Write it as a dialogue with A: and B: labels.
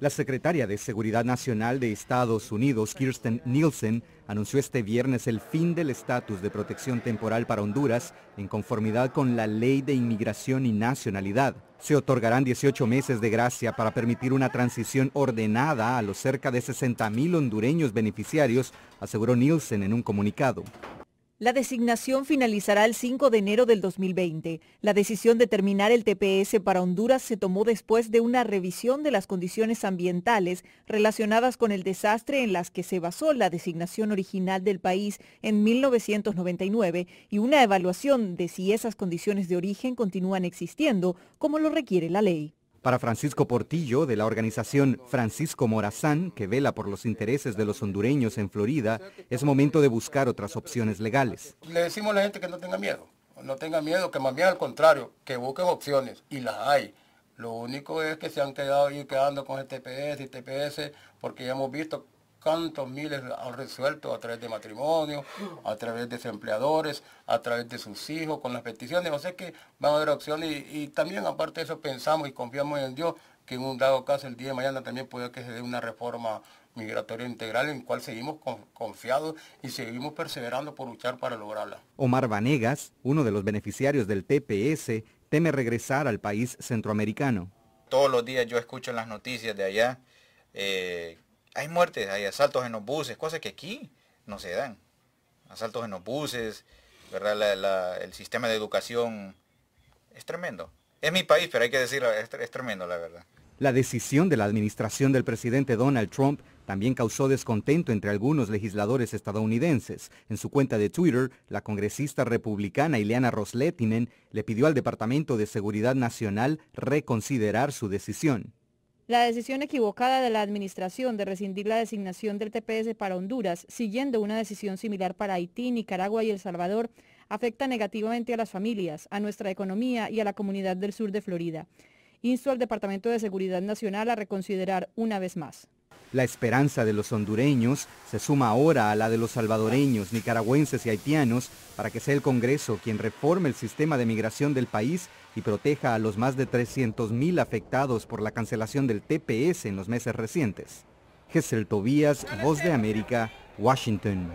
A: La secretaria de Seguridad Nacional de Estados Unidos, Kirsten Nielsen, anunció este viernes el fin del estatus de protección temporal para Honduras en conformidad con la Ley de Inmigración y Nacionalidad. Se otorgarán 18 meses de gracia para permitir una transición ordenada a los cerca de 60.000 hondureños beneficiarios, aseguró Nielsen en un comunicado.
B: La designación finalizará el 5 de enero del 2020. La decisión de terminar el TPS para Honduras se tomó después de una revisión de las condiciones ambientales relacionadas con el desastre en las que se basó la designación original del país en 1999 y una evaluación de si esas condiciones de origen continúan existiendo, como lo requiere la ley.
A: Para Francisco Portillo, de la organización Francisco Morazán, que vela por los intereses de los hondureños en Florida, es momento de buscar otras opciones legales.
C: Le decimos a la gente que no tenga miedo, no tenga miedo, que más bien al contrario, que busquen opciones, y las hay. Lo único es que se han quedado ahí quedando con el TPS y TPS, porque ya hemos visto cuántos miles han resuelto a través de matrimonio, a través de empleadores, a través de sus hijos, con las peticiones. O sea que van a haber opciones y, también aparte de eso pensamos y confiamos en Dios que en un dado caso el día de mañana también puede que se dé una reforma migratoria integral en cual seguimos confiados y seguimos perseverando por luchar para lograrla.
A: Omar Vanegas, uno de los beneficiarios del TPS, teme regresar al país centroamericano.
C: Todos los días yo escucho las noticias
A: de allá eh, hay muertes, hay asaltos en los buses, cosas que aquí no se dan. Asaltos en los buses, ¿verdad? el sistema de educación es tremendo. Es mi país, pero hay que decirlo, es, es tremendo la verdad. La decisión de la administración del presidente Donald Trump también causó descontento entre algunos legisladores estadounidenses. En su cuenta de Twitter, la congresista republicana Ileana Rosletinen le pidió al Departamento de Seguridad Nacional reconsiderar su decisión.
B: La decisión equivocada de la Administración de rescindir la designación del TPS para Honduras, siguiendo una decisión similar para Haití, Nicaragua y El Salvador, afecta negativamente a las familias, a nuestra economía y a la comunidad del sur de Florida. Insto al Departamento de Seguridad Nacional a reconsiderar una vez más.
A: La esperanza de los hondureños se suma ahora a la de los salvadoreños, nicaragüenses y haitianos para que sea el Congreso quien reforme el sistema de migración del país y proteja a los más de 300.000 afectados por la cancelación del TPS en los meses recientes. Gessel Tobías, Voz de América, Washington.